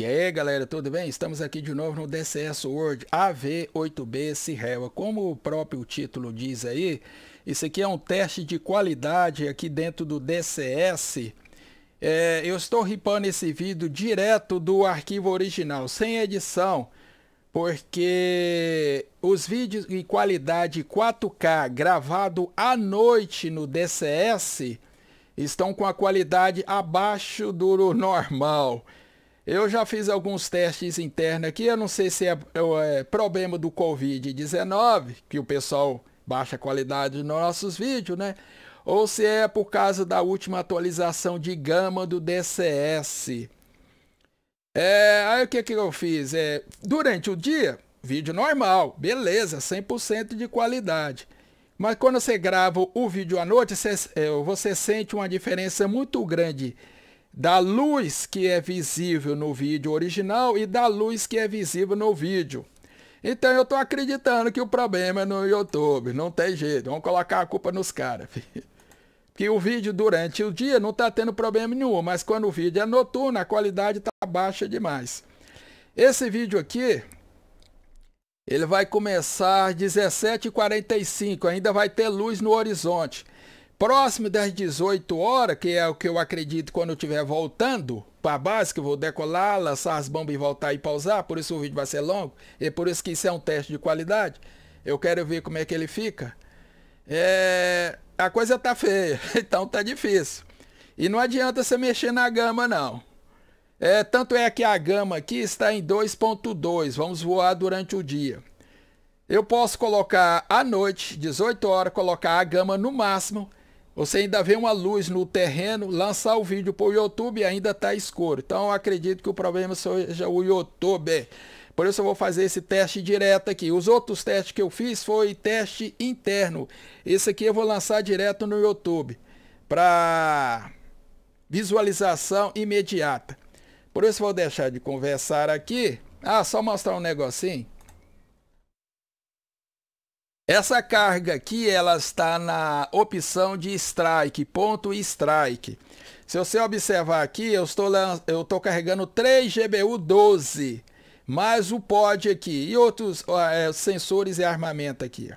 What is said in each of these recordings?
E aí galera, tudo bem? Estamos aqui de novo no DCS World AV8B Sirrewa. Como o próprio título diz aí, isso aqui é um teste de qualidade aqui dentro do DCS. É, eu estou ripando esse vídeo direto do arquivo original, sem edição, porque os vídeos em qualidade 4K gravado à noite no DCS estão com a qualidade abaixo do normal. Eu já fiz alguns testes internos aqui, eu não sei se é, é, é problema do Covid-19, que o pessoal baixa a qualidade nos nossos vídeos, né? Ou se é por causa da última atualização de gama do DCS. É, aí o que, que eu fiz? É, durante o dia, vídeo normal, beleza, 100% de qualidade. Mas quando você grava o vídeo à noite, você, é, você sente uma diferença muito grande da luz que é visível no vídeo original e da luz que é visível no vídeo. Então eu estou acreditando que o problema é no YouTube, não tem jeito, vamos colocar a culpa nos caras. Que o vídeo durante o dia não está tendo problema nenhum, mas quando o vídeo é noturno a qualidade está baixa demais. Esse vídeo aqui, ele vai começar às 17h45, ainda vai ter luz no horizonte próximo das 18 horas, que é o que eu acredito quando eu estiver voltando para a base, que eu vou decolar, lançar as bombas e voltar e pausar, por isso o vídeo vai ser longo, e por isso que isso é um teste de qualidade. Eu quero ver como é que ele fica. É... A coisa tá feia, então tá difícil. E não adianta você mexer na gama, não. É, tanto é que a gama aqui está em 2.2, vamos voar durante o dia. Eu posso colocar à noite, 18 horas, colocar a gama no máximo você ainda vê uma luz no terreno, lançar o vídeo para o YouTube e ainda está escuro. Então acredito que o problema seja o YouTube. Por isso eu vou fazer esse teste direto aqui. Os outros testes que eu fiz foi teste interno. Esse aqui eu vou lançar direto no YouTube para visualização imediata. Por isso vou deixar de conversar aqui. Ah, só mostrar um negocinho. Essa carga aqui, ela está na opção de strike, ponto strike. Se você observar aqui, eu estou, eu estou carregando 3 GBU 12, mais o pod aqui e outros é, sensores e armamento aqui.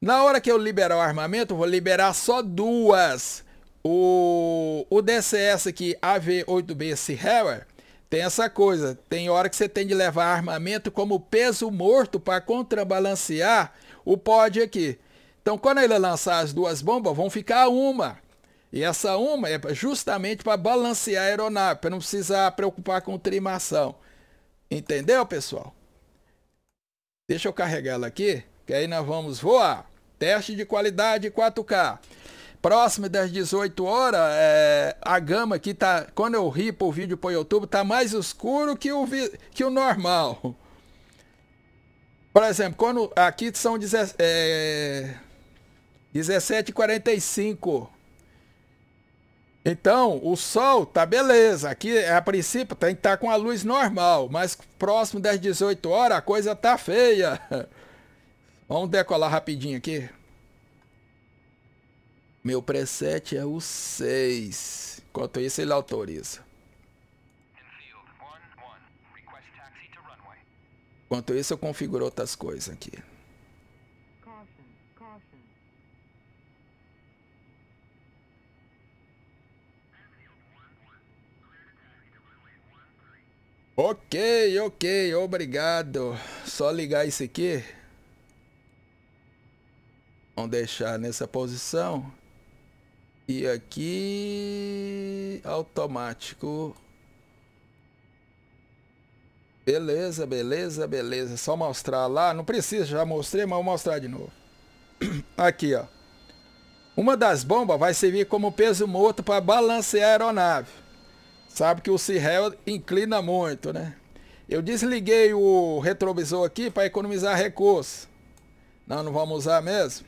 Na hora que eu liberar o armamento, vou liberar só duas. O, o DCS aqui, AV8B Sierra, tem essa coisa. Tem hora que você tem de levar armamento como peso morto para contrabalancear o pod aqui. Então, quando ele lançar as duas bombas, vão ficar uma. E essa uma é justamente para balancear a aeronave, para não precisar preocupar com trimação. Entendeu, pessoal? Deixa eu carregar ela aqui, que aí nós vamos voar. Teste de qualidade 4K. Próximo das 18 horas, é, a gama aqui tá. Quando eu ripo o vídeo para o YouTube, tá mais escuro que o, que o normal. Por exemplo, quando aqui são 17, h 45 Então, o sol tá beleza. Aqui, a princípio, tem que estar tá com a luz normal. Mas próximo das 18 horas, a coisa tá feia. Vamos decolar rapidinho aqui. Meu preset é o 6. Enquanto isso, ele autoriza. Enquanto isso, eu configuro outras coisas aqui. Ok, ok, obrigado. Só ligar isso aqui. Vamos deixar nessa posição. E aqui... Automático. Beleza, beleza, beleza. Só mostrar lá. Não precisa, já mostrei, mas vou mostrar de novo. Aqui, ó. Uma das bombas vai servir como peso morto para balancear a aeronave. Sabe que o Cirrel inclina muito, né? Eu desliguei o retrovisor aqui para economizar recursos. Não, não vamos usar mesmo.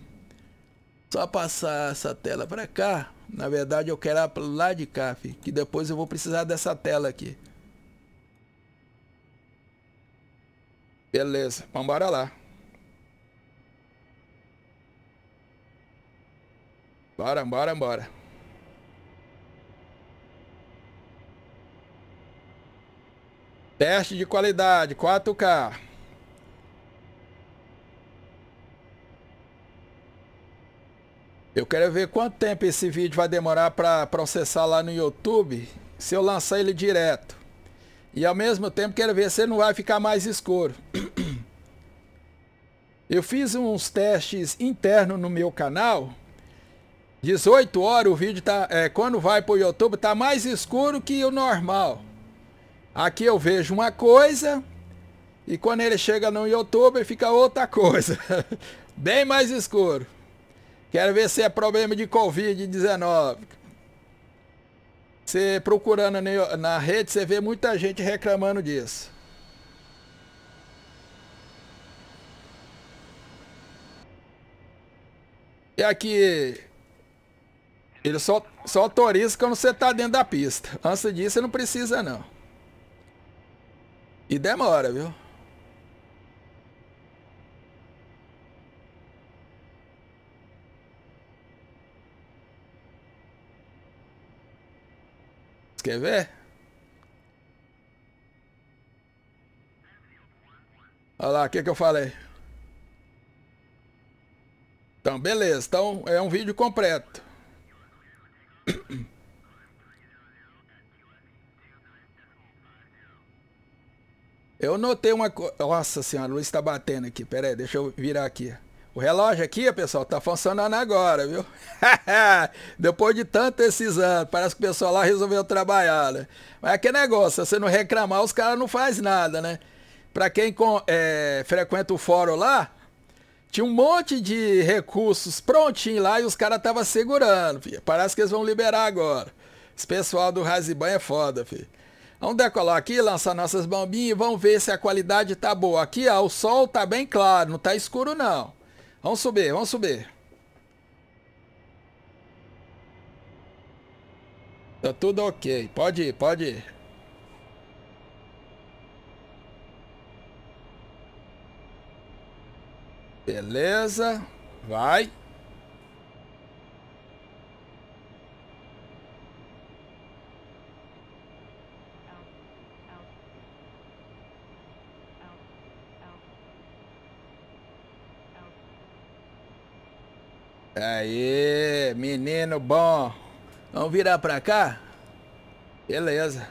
Só passar essa tela para cá. Na verdade, eu quero lá de cá, filho, que depois eu vou precisar dessa tela aqui. Beleza, vambora lá. Bora, bora, bora. Teste de qualidade, 4K. Eu quero ver quanto tempo esse vídeo vai demorar para processar lá no YouTube, se eu lançar ele direto. E ao mesmo tempo quero ver se não vai ficar mais escuro. Eu fiz uns testes internos no meu canal. 18 horas o vídeo tá. É, quando vai para o YouTube tá mais escuro que o normal. Aqui eu vejo uma coisa. E quando ele chega no YouTube fica outra coisa. Bem mais escuro. Quero ver se é problema de Covid-19. Você procurando na rede, você vê muita gente reclamando disso. E aqui, ele só, só autoriza quando você tá dentro da pista. Antes disso, você não precisa, não. E demora, viu? quer ver? Olha lá, o que, que eu falei? Então, beleza. Então, é um vídeo completo. Eu notei uma coisa... Nossa senhora, a luz está batendo aqui. Pera aí, deixa eu virar aqui. O relógio aqui, pessoal, tá funcionando agora, viu? Depois de tanto esses anos, parece que o pessoal lá resolveu trabalhar, né? Mas é que negócio, se você não reclamar, os caras não faz nada, né? Para quem é, frequenta o fórum lá, tinha um monte de recursos prontinho lá e os caras estavam segurando, filho. Parece que eles vão liberar agora. Esse pessoal do Raziban é foda, filho. Vamos decolar aqui, lançar nossas bombinhas e vamos ver se a qualidade tá boa. Aqui, ó, o sol tá bem claro, não tá escuro não. Vamos subir, vamos subir. Tá tudo ok. Pode ir, pode ir. Beleza. Vai. Aê, menino bom. Vamos virar pra cá? Beleza.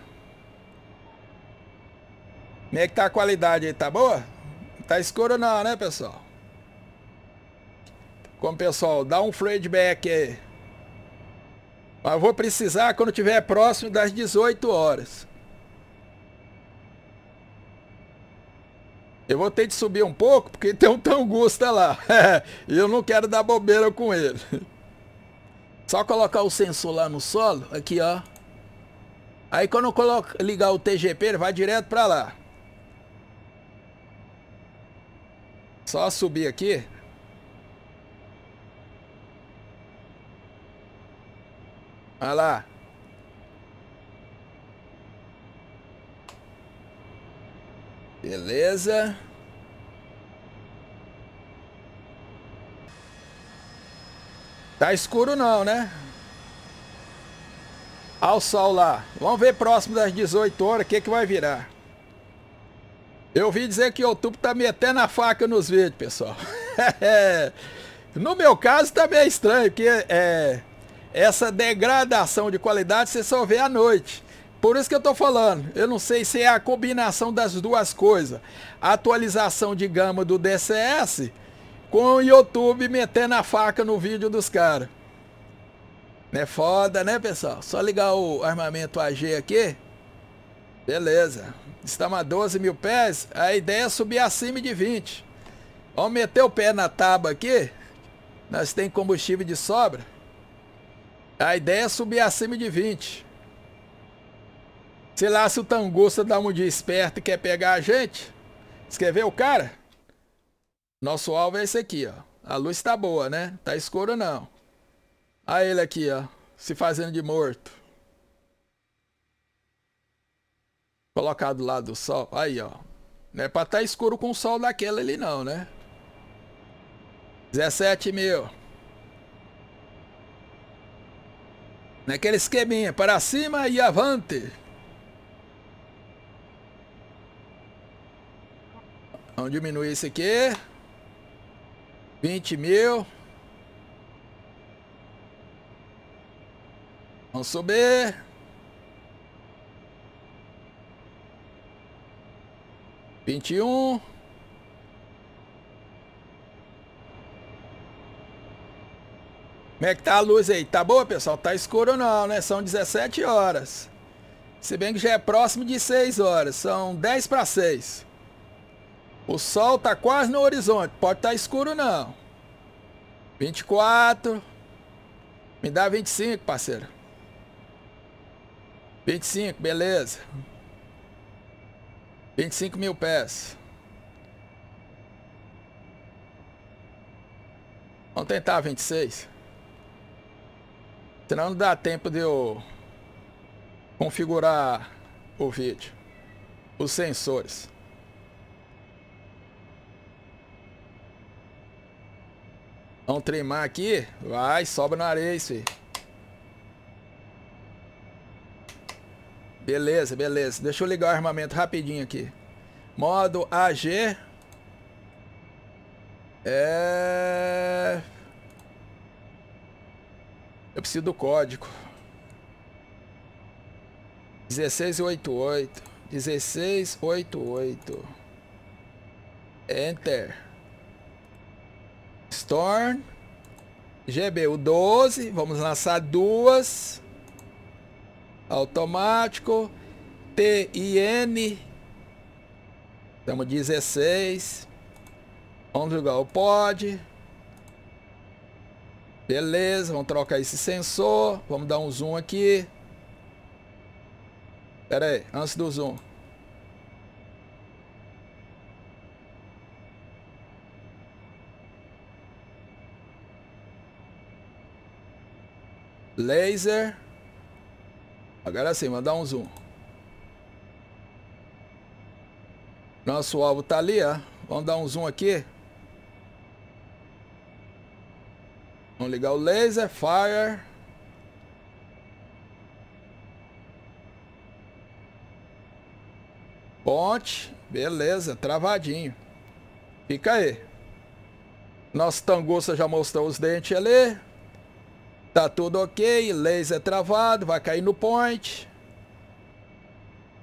Como é que tá a qualidade aí? Tá boa? tá escuro não, né, pessoal? Como, pessoal, dá um feedback aí. Mas vou precisar quando tiver próximo das 18 horas. Eu vou ter de subir um pouco porque tem um Tangusta lá. e eu não quero dar bobeira com ele. Só colocar o sensor lá no solo. Aqui, ó. Aí quando eu coloco, ligar o TGP, ele vai direto pra lá. Só subir aqui. Olha lá. Beleza. Tá escuro não, né? Olha o sol lá. Vamos ver próximo das 18 horas o que, que vai virar. Eu ouvi dizer que outubro tá metendo a faca nos vídeos, pessoal. no meu caso tá meio estranho, porque é, essa degradação de qualidade você só vê à noite. Por isso que eu estou falando, eu não sei se é a combinação das duas coisas. A atualização de gama do DCS com o YouTube metendo a faca no vídeo dos caras. Não é foda, né, pessoal? Só ligar o armamento AG aqui. Beleza. Estamos a 12 mil pés. A ideia é subir acima de 20. Vamos meter o pé na tábua aqui. Nós tem combustível de sobra. A ideia é subir acima de 20. Sei lá se o Tangusta dá um dia esperto e quer pegar a gente. Escreveu o cara? Nosso alvo é esse aqui, ó. A luz tá boa, né? Tá escuro não. Olha ele aqui, ó. Se fazendo de morto. Colocado lá do sol. Aí, ó. Não é pra tá escuro com o sol daquela ali não, né? 17 mil. Naquele esqueminha. Para cima e avante. Vamos diminuir isso aqui. 20 mil. Vamos subir. Vinte e um. Como é que tá a luz aí? Tá boa, pessoal? Tá escuro não, né? São 17 horas. Se bem que já é próximo de 6 horas. São 10 para 6. O sol tá quase no horizonte. Pode estar tá escuro não. 24. Me dá 25, parceiro. 25, beleza. 25 mil pés. Vamos tentar 26. Senão não dá tempo de eu configurar o vídeo. Os sensores. Vamos treinar aqui. Vai, sobra na areia, isso aí. Beleza, beleza. Deixa eu ligar o armamento rapidinho aqui. Modo AG. É... Eu preciso do código. 1688. 1688. Enter. Storm. GBU 12. Vamos lançar duas. Automático. TIN. Estamos 16. Vamos jogar o pod. Beleza, vamos trocar esse sensor. Vamos dar um zoom aqui. Pera aí, antes do zoom. Laser. Agora sim, mandar um zoom. Nosso alvo tá ali, ó. Vamos dar um zoom aqui. Vamos ligar o laser, fire. Ponte, beleza, travadinho. Fica aí. Nosso tanguça já mostrou os dentes ali. Tá tudo ok, laser travado, vai cair no point.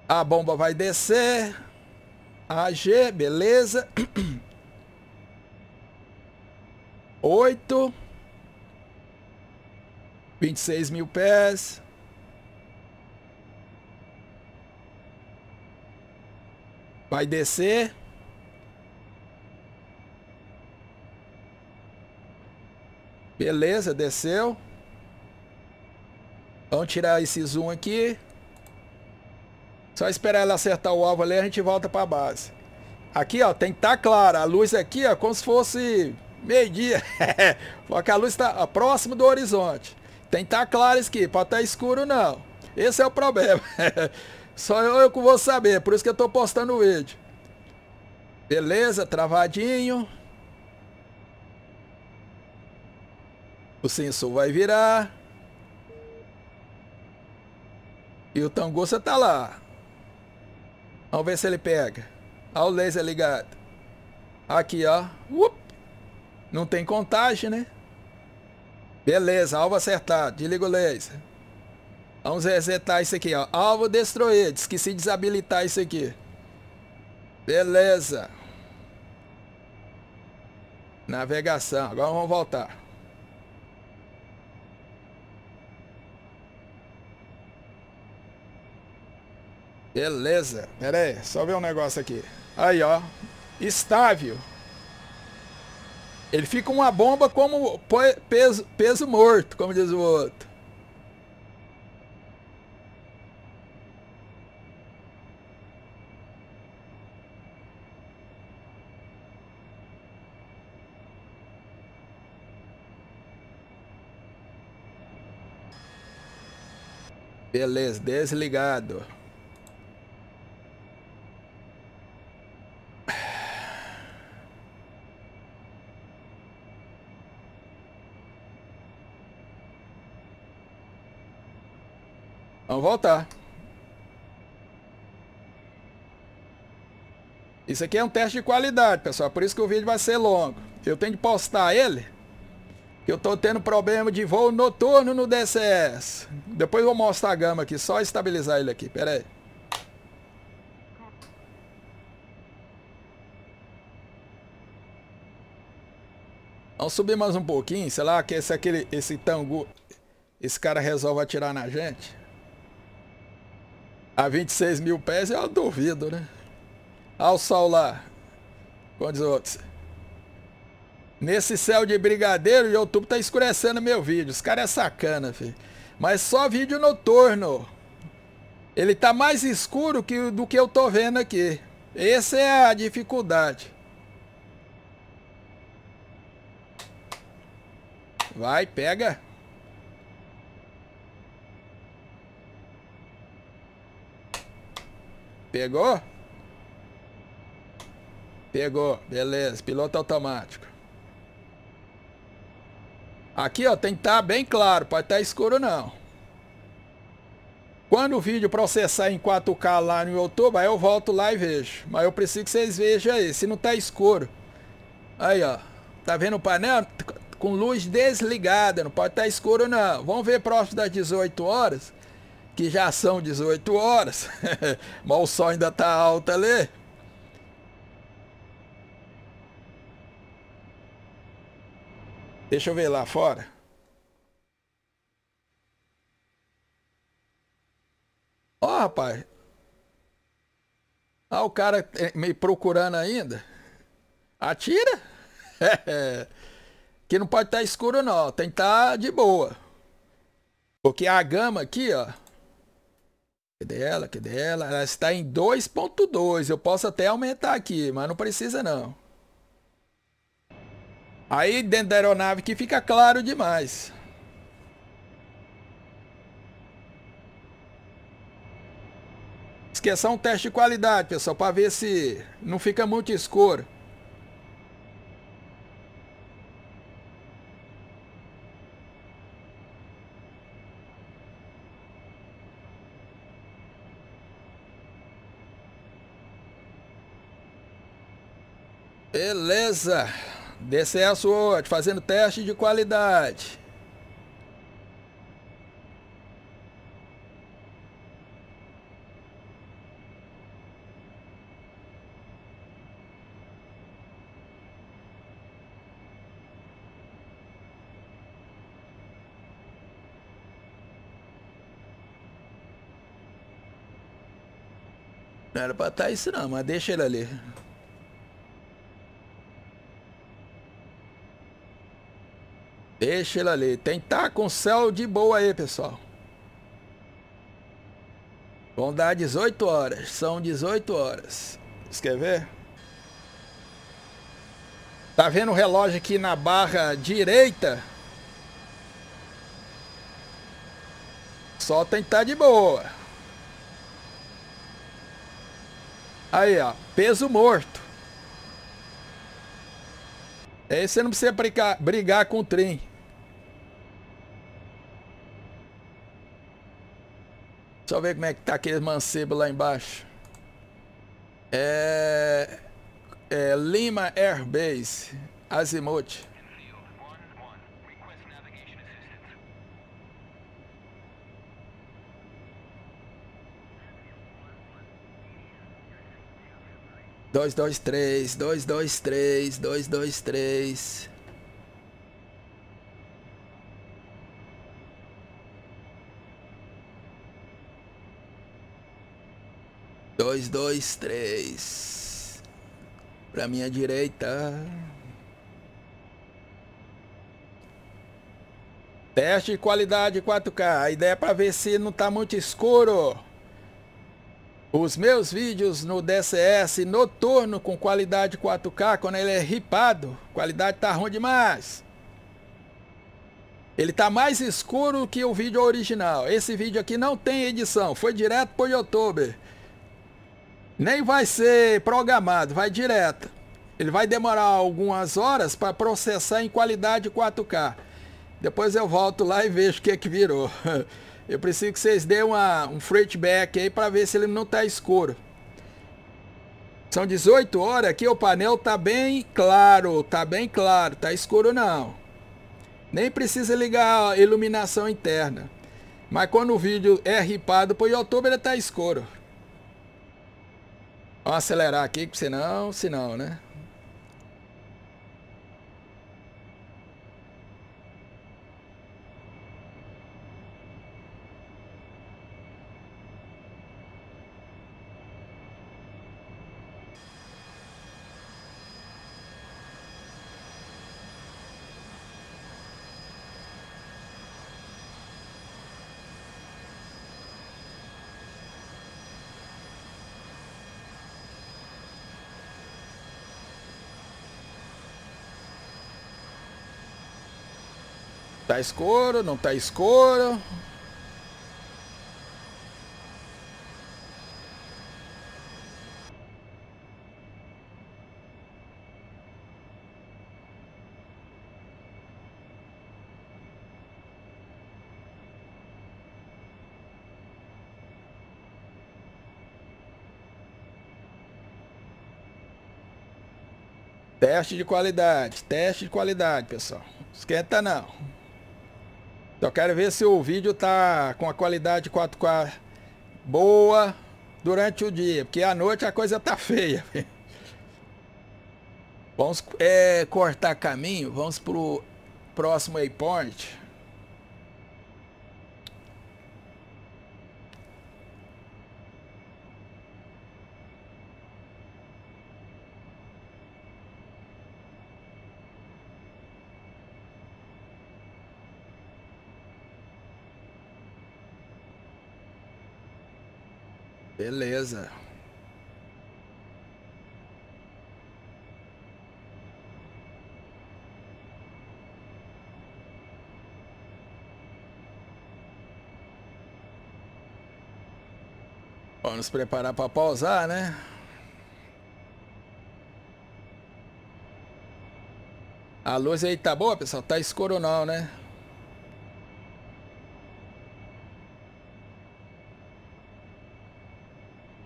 A bomba vai descer. AG, beleza. 8. 26 mil pés. Vai descer. Beleza, desceu. Vamos tirar esse zoom aqui. Só esperar ela acertar o alvo ali, a gente volta para a base. Aqui, ó, tem que estar tá clara. A luz aqui, ó, como se fosse meio-dia. Porque a luz está próximo do horizonte. Tem que estar tá claro isso aqui, para estar tá escuro não. Esse é o problema. Só eu, eu que vou saber, por isso que eu estou postando o vídeo. Beleza, travadinho. O sensor vai virar. E o Tangoça tá lá. Vamos ver se ele pega. Olha o laser ligado. Aqui, ó. Uop. Não tem contagem, né? Beleza, alvo acertado. Desliga o laser. Vamos resetar isso aqui, ó. Alvo destruído. Esqueci de desabilitar isso aqui. Beleza. Navegação. Agora vamos voltar. Beleza. Pera aí, só ver um negócio aqui. Aí, ó. Estável. Ele fica uma bomba como peso, peso morto, como diz o outro. Beleza, desligado. voltar. Isso aqui é um teste de qualidade, pessoal. Por isso que o vídeo vai ser longo. Eu tenho de postar ele. Eu tô tendo problema de voo noturno no DCS. Depois eu vou mostrar a gama aqui. Só estabilizar ele aqui. Pera aí. Vamos subir mais um pouquinho. Sei lá, que esse, aquele, esse tango... Esse cara resolve atirar na gente. A 26 mil pés eu duvido, né? Olha o sol lá. Quantos outros? Nesse céu de brigadeiro, o YouTube tá escurecendo meu vídeo. Os cara é sacana, filho. Mas só vídeo noturno. Ele tá mais escuro que, do que eu tô vendo aqui. Essa é a dificuldade. Vai, pega. Pegou? Pegou, beleza, piloto automático. Aqui, ó, tem que estar tá bem claro, pode estar tá escuro não. Quando o vídeo processar em 4K lá no YouTube, aí eu volto lá e vejo. Mas eu preciso que vocês vejam aí, se não tá escuro. Aí, ó, tá vendo o painel? Com luz desligada, não pode estar tá escuro não. Vamos ver próximo das 18 horas que já são 18 horas, mas o sol ainda tá alto ali. Deixa eu ver lá fora. Ó, oh, rapaz. Ah, o cara eh, me procurando ainda. Atira. que não pode estar tá escuro não, tem que estar tá de boa. Porque a gama aqui, ó, Cadê ela? Cadê ela? Ela está em 2.2. Eu posso até aumentar aqui, mas não precisa não. Aí dentro da aeronave que fica claro demais. Esqueça um teste de qualidade, pessoal, para ver se não fica muito escuro. Beleza. Descenso hoje, fazendo teste de qualidade. Não era pra estar tá isso não, mas deixa ele ali. Deixa ele ali. Tem que estar tá com céu de boa aí, pessoal. Vão dar 18 horas. São 18 horas. Quer ver? Tá vendo o relógio aqui na barra direita? Só tem que estar tá de boa. Aí, ó. Peso morto. Aí você não precisa brigar, brigar com o trem. Só ver como é que tá aquele mancebo lá embaixo. É... é Lima Air Base, Azimuth. Dois, dois, três, dois, dois, três, dois, dois, três. dois, dois, três. Pra minha direita. Teste de qualidade 4K. A ideia é para ver se não tá muito escuro. Os meus vídeos no DCS noturno com qualidade 4K, quando ele é ripado, qualidade tá ruim demais. Ele tá mais escuro que o vídeo original. Esse vídeo aqui não tem edição, foi direto pro YouTube. Nem vai ser programado, vai direto. Ele vai demorar algumas horas para processar em qualidade 4K. Depois eu volto lá e vejo o que é que virou. Eu preciso que vocês deem uma, um freightback aí para ver se ele não está escuro. São 18 horas aqui, o painel está bem claro, está bem claro, está escuro não. Nem precisa ligar a iluminação interna. Mas quando o vídeo é ripado o YouTube, ele está escuro. Vamos acelerar aqui, senão, senão, né? Tá escuro, não tá escuro. Teste de qualidade, teste de qualidade, pessoal. Esquenta não. Então quero ver se o vídeo tá com a qualidade 4K boa durante o dia, porque à noite a coisa tá feia. Vamos é, cortar caminho, vamos pro próximo waypoint. Beleza. Vamos nos preparar para pausar, né? A luz aí tá boa, pessoal? Tá escuro não, né?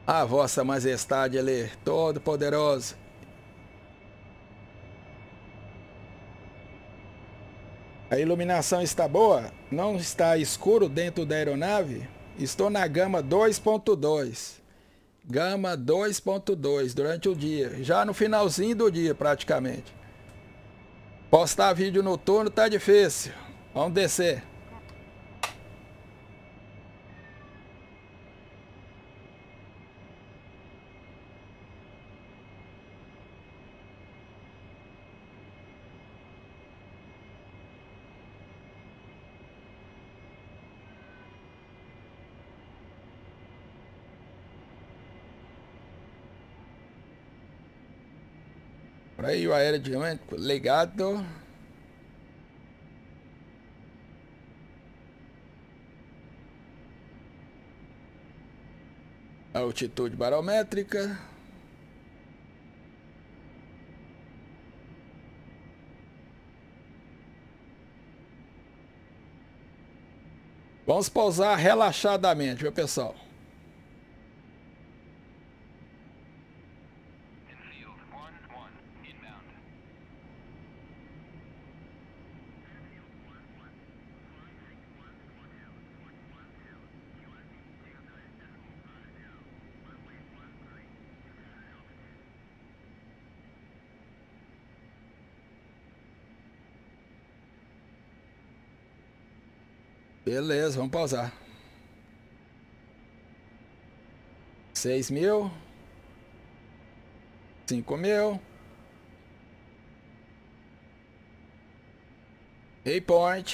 A vossa majestade ler todo poderosa A iluminação está boa? Não está escuro dentro da aeronave? Estou na gama 2.2. Gama 2.2 durante o dia, já no finalzinho do dia praticamente. Postar vídeo noturno tá difícil. Vamos descer. Aí o aerodinâmico, legado. Altitude barométrica. Vamos pausar relaxadamente, viu, pessoal. Beleza, vamos pausar. 6 mil. 5 mil. Waypoint.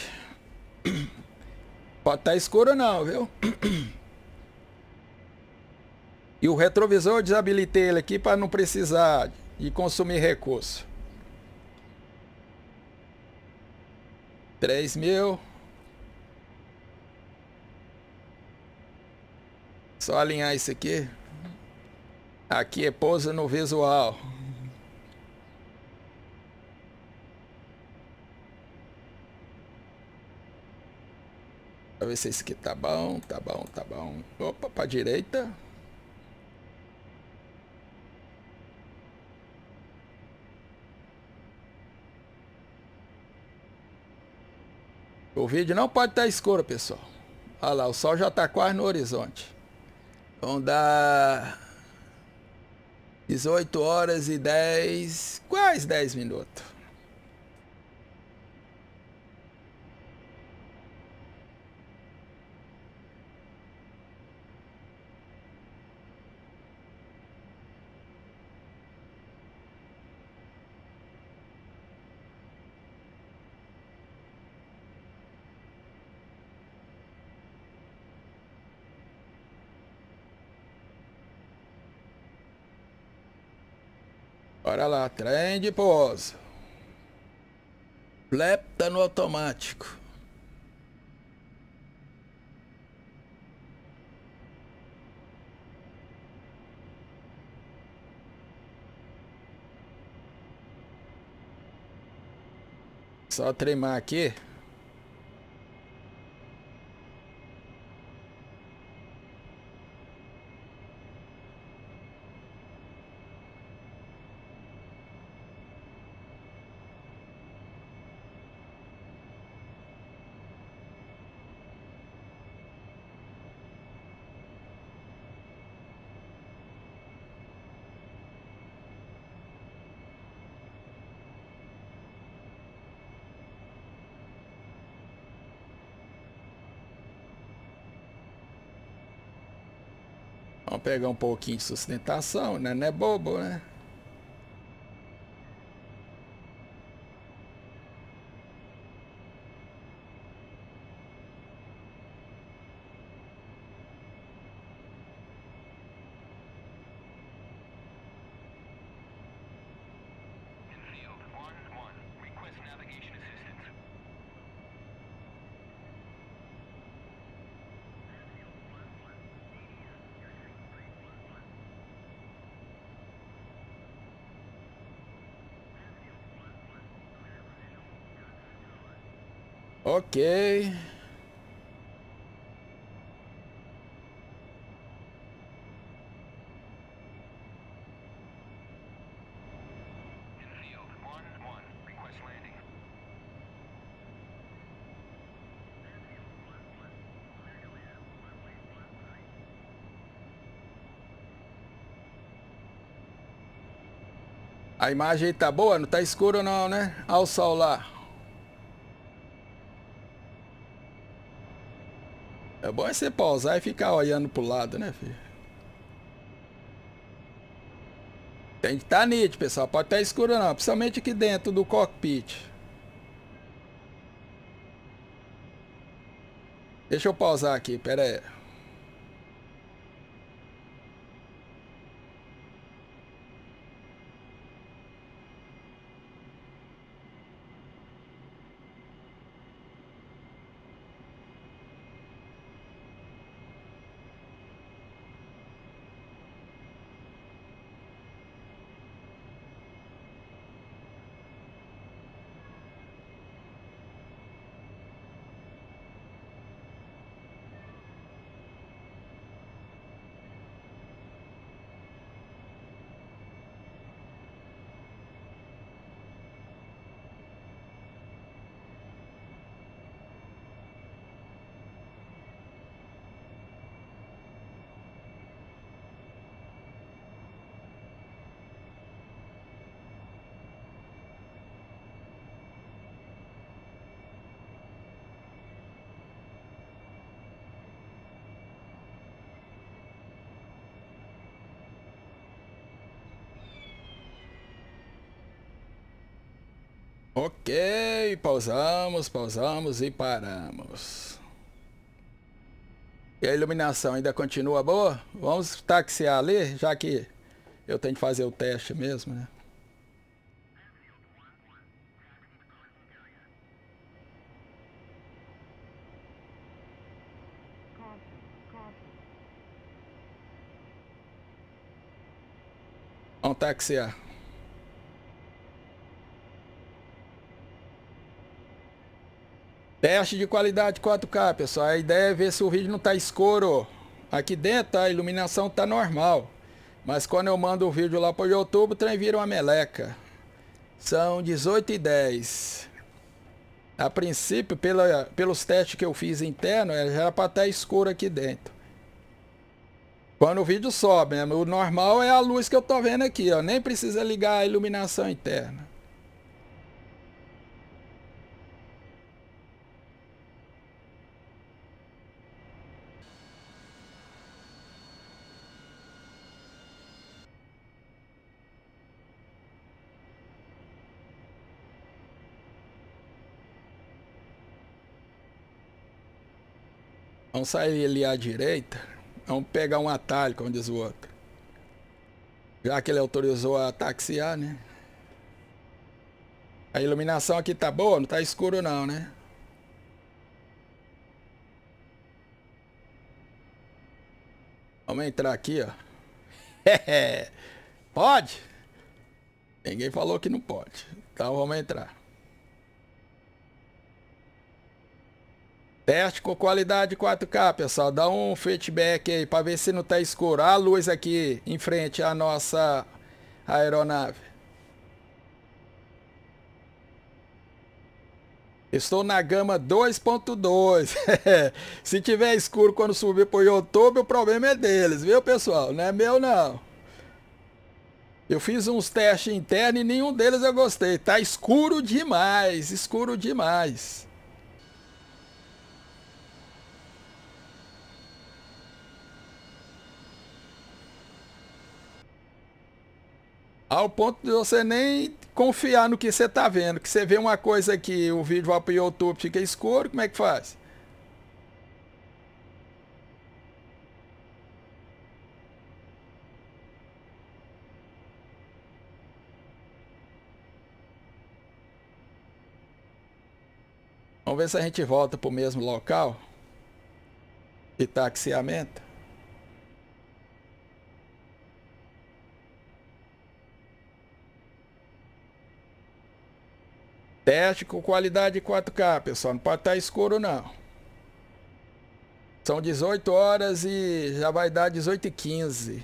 Pode estar tá escuro não, viu? E o retrovisor eu desabilitei ele aqui para não precisar de consumir recurso. 3 mil. Só alinhar isso aqui. Aqui é pousa no visual. Pra ver se esse aqui tá bom, tá bom, tá bom. Opa, pra direita. O vídeo não pode estar tá escuro, pessoal. Olha lá, o sol já está quase no horizonte. Vão dar 18 horas e 10, quase 10 minutos. Olha lá, trem de pouso. Flepta no automático. Só tremar aqui. pegar um pouquinho de sustentação, né? Não é bobo, né? Ok. A imagem aí tá boa? Não tá escuro não, né? Olha o sol lá. É bom é você pausar e ficar olhando pro lado, né, filho? Tem que estar tá nítido, pessoal. Pode estar tá escuro não, principalmente aqui dentro do cockpit. Deixa eu pausar aqui, pera aí. Ok, pausamos, pausamos e paramos. E a iluminação ainda continua boa? Vamos taxiar ali, já que eu tenho que fazer o teste mesmo, né? Vamos taxiar. Teste de qualidade 4K, pessoal. A ideia é ver se o vídeo não está escuro. Aqui dentro a iluminação está normal. Mas quando eu mando o vídeo lá para o YouTube, o trem vira uma meleca. São 18 e 10. A princípio, pela, pelos testes que eu fiz interno, já é, era para estar tá escuro aqui dentro. Quando o vídeo sobe, né? o normal é a luz que eu estou vendo aqui. Ó. Nem precisa ligar a iluminação interna. Vamos sair ali à direita. Vamos pegar um atalho, como diz o outro. Já que ele autorizou a taxiar, né? A iluminação aqui tá boa, não tá escuro não, né? Vamos entrar aqui, ó. pode? Ninguém falou que não pode. Então vamos entrar. Teste com qualidade 4K, pessoal. Dá um feedback aí para ver se não tá escuro. A luz aqui em frente à nossa aeronave. Estou na gama 2.2. se tiver escuro quando subir pro YouTube, o problema é deles, viu, pessoal? Não é meu não. Eu fiz uns testes internos e nenhum deles eu gostei. Tá escuro demais, escuro demais. Ao ponto de você nem confiar no que você está vendo. Que você vê uma coisa aqui, o vídeo vai para o YouTube, fica escuro, como é que faz? Vamos ver se a gente volta para o mesmo local. Itaxiamento. Teste com qualidade 4K, pessoal. Não pode estar tá escuro, não. São 18 horas e já vai dar 18 e 15.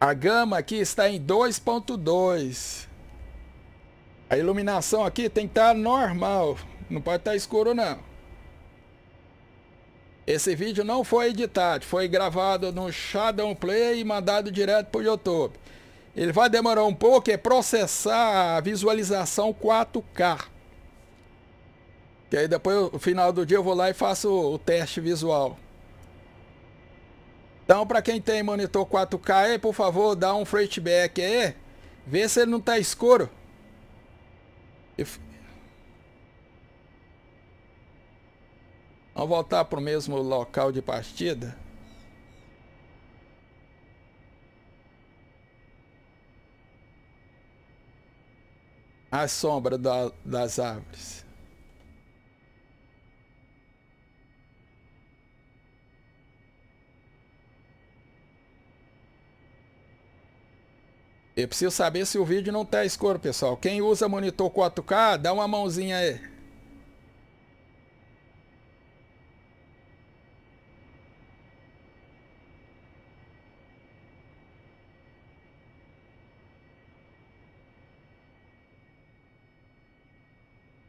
A gama aqui está em 2.2. A iluminação aqui tem que estar tá normal. Não pode estar tá escuro, não. Esse vídeo não foi editado. Foi gravado no Shadow Play e mandado direto para o YouTube. Ele vai demorar um pouco, é processar a visualização 4K. Que aí depois, no final do dia, eu vou lá e faço o teste visual. Então, para quem tem monitor 4K aí, por favor, dá um freightback aí. Vê se ele não tá escuro. If... Vamos voltar para o mesmo local de partida. à sombra da, das árvores. Eu preciso saber se o vídeo não está escuro, pessoal. Quem usa monitor 4K, dá uma mãozinha aí.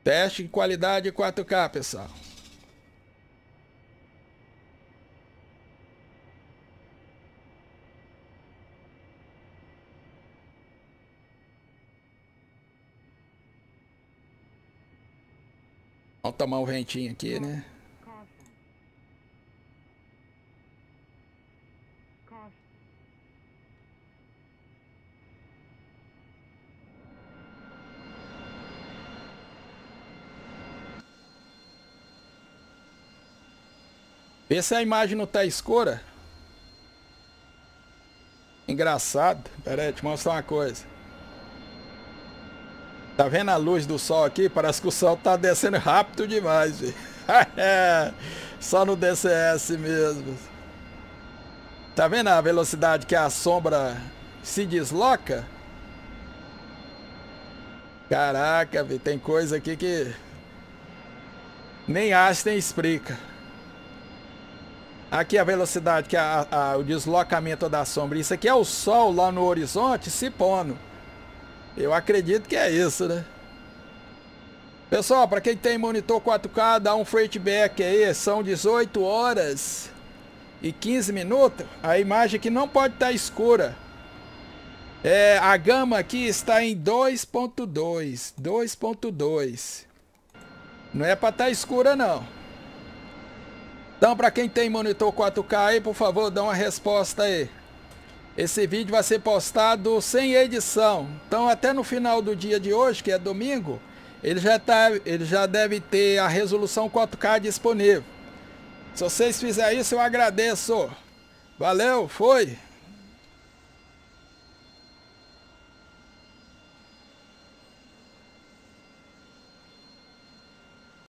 Teste de qualidade 4K, pessoal. Vamos tomar um ventinho aqui, né? Vê se é a imagem não tá escura. Engraçado. Pera aí, te mostrar uma coisa. Tá vendo a luz do sol aqui? Parece que o sol tá descendo rápido demais, velho. Só no DCS mesmo. Tá vendo a velocidade que a sombra se desloca? Caraca, véio, tem coisa aqui que nem Aston explica aqui a velocidade, que é a, a, o deslocamento da sombra. Isso aqui é o sol lá no horizonte se pondo. Eu acredito que é isso, né? Pessoal, para quem tem monitor 4K, dá um freightback aí. São 18 horas e 15 minutos. A imagem aqui não pode estar tá escura. É, a gama aqui está em 2.2. 2.2. Não é para estar tá escura, não. Então, para quem tem monitor 4K aí, por favor, dá uma resposta aí. Esse vídeo vai ser postado sem edição. Então, até no final do dia de hoje, que é domingo, ele já, tá, ele já deve ter a resolução 4K disponível. Se vocês fizerem isso, eu agradeço. Valeu, foi!